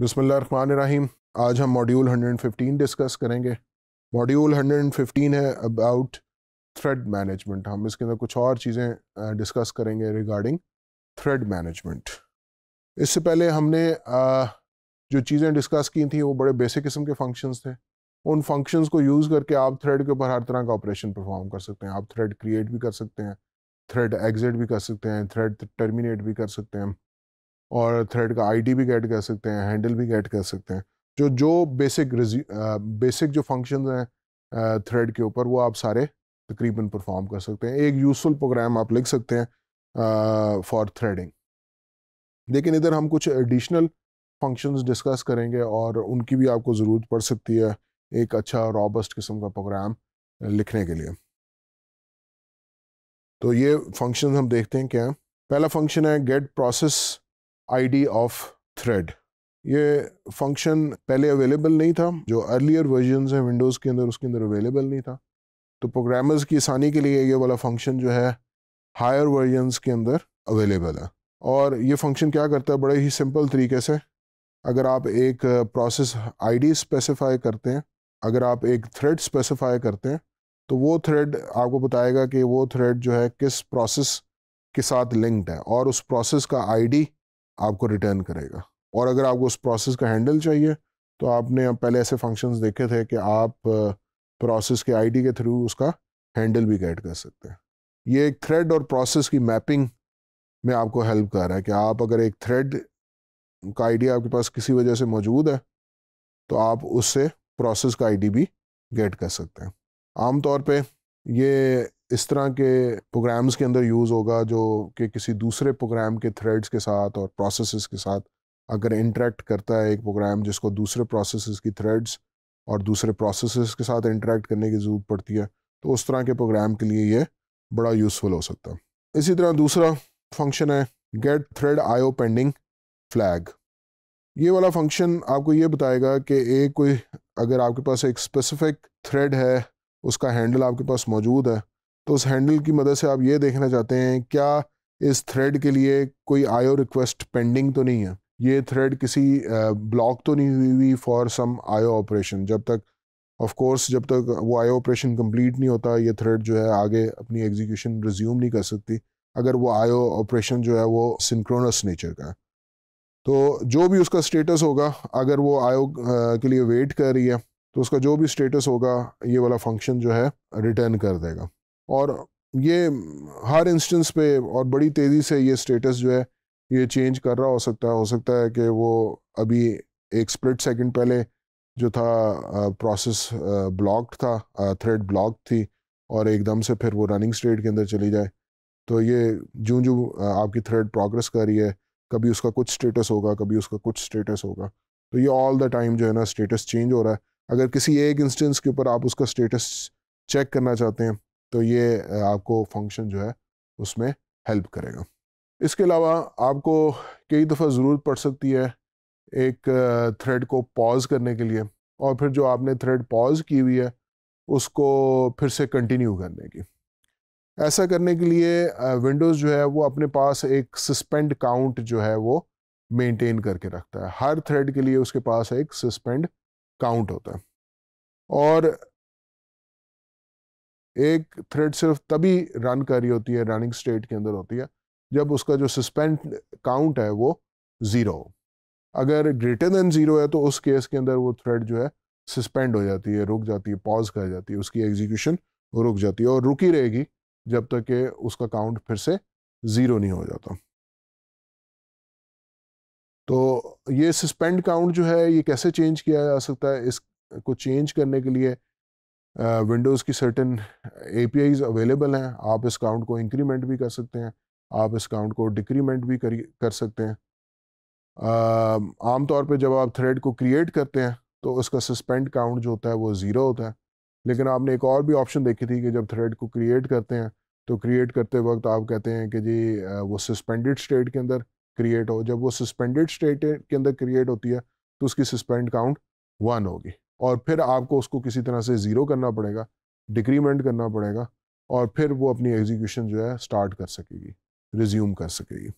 रहीम आज हम module 115 discuss करेंगे मॉड्यूल 115 है अबाउट थ्रेड मैनेजमेंट हम इसके अंदर कुछ और चीज़ें डिस्कस करेंगे रिगार्डिंग थ्रेड मैनेजमेंट इससे पहले हमने जो चीज़ें डिस्कस की थी वो बड़े बेसिक किस्म के फंक्शंस थे उन फंक्शंस को यूज़ करके आप थ्रेड के ऊपर हर तरह का ऑपरेशन परफॉर्म कर सकते हैं आप थ्रेड क्रिएट भी कर सकते हैं थ्रेड एग्जिट भी कर सकते हैं थ्रेड टर्मिनेट भी कर सकते हैं और थ्रेड का आईडी भी गेट कर सकते हैं हैंडल भी गेट कर सकते हैं जो जो बेसिक बेसिक जो फंक्शंस हैं थ्रेड के ऊपर वो आप सारे तकरीबन परफॉर्म कर सकते हैं एक यूज़फुल प्रोग्राम आप लिख सकते हैं फॉर थ्रेडिंग लेकिन इधर हम कुछ एडिशनल फंक्शंस डिस्कस करेंगे और उनकी भी आपको ज़रूरत पड़ सकती है एक अच्छा रॉबस्ट किस्म का प्रोग्राम लिखने के लिए तो ये फंक्शन हम देखते हैं क्या पहला फंक्शन है get process I D of thread ये फंक्शन पहले अवेलेबल नहीं था जो अर्लियर वर्जन हैं विंडोज़ के अंदर उसके अंदर अवेलेबल नहीं था तो प्रोग्रामर्स की आसानी के लिए ये वाला फंक्शन जो है हायर वर्जन्स के अंदर अवेलेबल है और ये फंक्शन क्या करता है बड़े ही सिंपल तरीके से अगर आप एक प्रोसेस आई डी स्पेसिफाई करते हैं अगर आप एक थ्रेड स्पेसिफाई करते हैं तो वो थ्रेड आपको बताएगा कि वो थ्रेड जो है किस प्रोसेस के साथ लिंक्ड है और उस प्रोसेस का आईडी आपको रिटर्न करेगा और अगर आपको उस प्रोसेस का हैंडल चाहिए तो आपने पहले ऐसे फंक्शंस देखे थे कि आप प्रोसेस के आईडी के थ्रू उसका हैंडल भी कैड कर सकते हैं ये एक थ्रेड और प्रोसेस की मैपिंग में आपको हेल्प कर रहा है कि आप अगर एक थ्रेड का आईडी आपके पास किसी वजह से मौजूद है तो आप उससे प्रोसेस का आईडी भी गेट कर सकते हैं आमतौर पे ये इस तरह के प्रोग्राम्स के अंदर यूज़ होगा जो कि किसी दूसरे प्रोग्राम के थ्रेड्स के साथ और प्रोसेस के साथ अगर इंटरेक्ट करता है एक प्रोग्राम जिसको दूसरे प्रोसेस की थ्रेड्स और दूसरे प्रोसेस के साथ इंटरेक्ट करने की ज़रूरत पड़ती है तो उस तरह के प्रोग्राम के लिए ये बड़ा यूज़फुल हो सकता है इसी तरह दूसरा फंक्शन है get thread IO pending flag ये वाला फंक्शन आपको ये बताएगा कि एक कोई अगर आपके पास एक स्पेसिफिक थ्रेड है उसका हैंडल आपके पास मौजूद है तो उस हैंडल की मदद से आप ये देखना चाहते हैं क्या इस थ्रेड के लिए कोई आयो रिक्वेस्ट पेंडिंग तो नहीं है ये थ्रेड किसी ब्लॉक तो नहीं हुई हुई फॉर सम आयो ऑपरेशन जब तक ऑफ कोर्स जब तक वो आयो ऑपरेशन कंप्लीट नहीं होता ये थ्रेड जो है आगे अपनी एग्जीक्यूशन रिज्यूम नहीं कर सकती अगर वो आयो ऑपरेशन जो है वो सिंक्रोनस नेचर का है तो जो भी उसका स्टेटस होगा अगर वो आयो के लिए वेट कर रही है तो उसका जो भी स्टेटस होगा ये वाला फंक्शन जो है रिटर्न कर देगा और ये हर इंस्टेंस पे और बड़ी तेज़ी से ये स्टेटस जो है ये चेंज कर रहा हो सकता है हो सकता है कि वो अभी एक स्प्लिट सेकंड पहले जो था प्रोसेस ब्लॉक्ड था थ्रेड ब्लॉक थी और एकदम से फिर वो रनिंग स्टेट के अंदर चली जाए तो ये जूँ जूँ आपकी थ्रेड प्रोग्रेस कर रही है कभी उसका कुछ स्टेटस होगा कभी उसका कुछ स्टेटस होगा तो ये ऑल द टाइम जो है ना स्टेटस चेंज हो रहा है अगर किसी एक इंस्टेंस के ऊपर आप उसका स्टेटस चेक करना चाहते हैं तो ये आपको फंक्शन जो है उसमें हेल्प करेगा इसके अलावा आपको कई दफ़ा ज़रूरत पड़ सकती है एक थ्रेड को पॉज करने के लिए और फिर जो आपने थ्रेड पॉज की हुई है उसको फिर से कंटिन्यू करने की ऐसा करने के लिए विंडोज़ जो है वो अपने पास एक सस्पेंड काउंट जो है वो मेंटेन करके रखता है हर थ्रेड के लिए उसके पास एक सस्पेंड काउंट होता है और एक थ्रेड सिर्फ तभी रन कर रही होती है रनिंग स्टेट के अंदर होती है जब उसका जो सस्पेंड काउंट है वो ज़ीरो हो अगर ग्रेटर देन ज़ीरो है तो उस केस के अंदर वो थ्रेड जो है सस्पेंड हो जाती है रुक जाती है पॉज कर जाती है उसकी एग्जीक्यूशन रुक जाती है और रुकी रहेगी जब तक कि उसका काउंट फिर से ज़ीरो नहीं हो जाता तो ये सस्पेंड काउंट जो है ये कैसे चेंज किया जा सकता है इस को चेंज करने के लिए विंडोज़ की सर्टन ए अवेलेबल हैं आप इस काउंट को इंक्रीमेंट भी कर सकते हैं आप इस काउंट को डिक्रीमेंट भी कर कर सकते हैं आमतौर पर जब आप थ्रेड को क्रिएट करते हैं तो उसका सस्पेंड काउंट जो होता है वो ज़ीरो होता है लेकिन आपने एक और भी ऑप्शन देखी थी कि जब थ्रेड को क्रिएट करते हैं तो क्रिएट करते वक्त आप कहते हैं कि जी वो सस्पेंडेड स्टेट के अंदर क्रिएट हो जब वो सस्पेंडेड स्टेट के अंदर क्रिएट होती है तो उसकी सस्पेंड काउंट वन होगी और फिर आपको उसको किसी तरह से ज़ीरो करना पड़ेगा डिक्रीमेंट करना पड़ेगा और फिर वो अपनी एग्जीक्यूशन जो है स्टार्ट कर सकेगी रिज्यूम कर सकेगी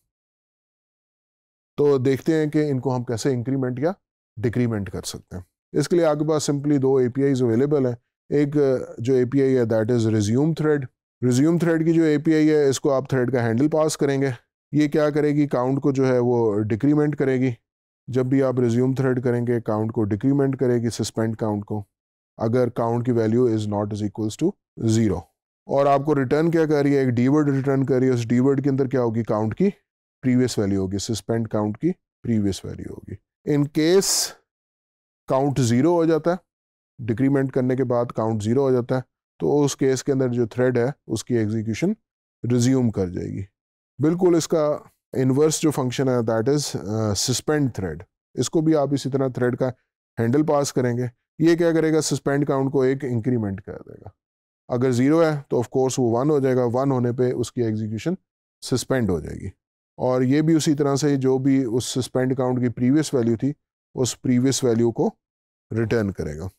तो देखते हैं कि इनको हम कैसे इंक्रीमेंट या डिक्रीमेंट कर सकते हैं इसके लिए आपके पास सिंपली दो ए अवेलेबल हैं एक जो ए है that is resume thread resume thread की जो ए है इसको आप थ्रेड का हैंडल पास करेंगे ये क्या करेगी काउंट को जो है वो डिक्रीमेंट करेगी जब भी आप रिज्यूम थ्रेड करेंगे काउंट को डिक्रीमेंट करेगी सस्पेंड काउंट को अगर काउंट की value is not is equals to zero और आपको रिटर्न क्या कर रही है एक डीवर्ड रिटर्न कर रही है उस डीवर्ड के अंदर क्या होगी काउंट की प्रीवियस वैल्यू होगी सस्पेंड काउंट की प्रीवियस वैल्यू होगी इन केस काउंट ज़ीरो हो जाता है डिक्रीमेंट करने के बाद काउंट ज़ीरो हो जाता है तो उस केस के अंदर जो थ्रेड है उसकी एग्जीक्यूशन रिज्यूम कर जाएगी बिल्कुल इसका इनवर्स जो फंक्शन है दैट इज़ सस्पेंड थ्रेड इसको भी आप इसी तरह थ्रेड का हैंडल पास करेंगे ये क्या करेगा सस्पेंड काउंट को एक इंक्रीमेंट कर देगा अगर ज़ीरो है तो ऑफ कोर्स वो वन हो जाएगा वन होने पे उसकी एग्जीक्यूशन सस्पेंड हो जाएगी और ये भी उसी तरह से जो भी उस सस्पेंड काउंट की प्रीवियस वैल्यू थी उस प्रीवियस वैल्यू को रिटर्न करेगा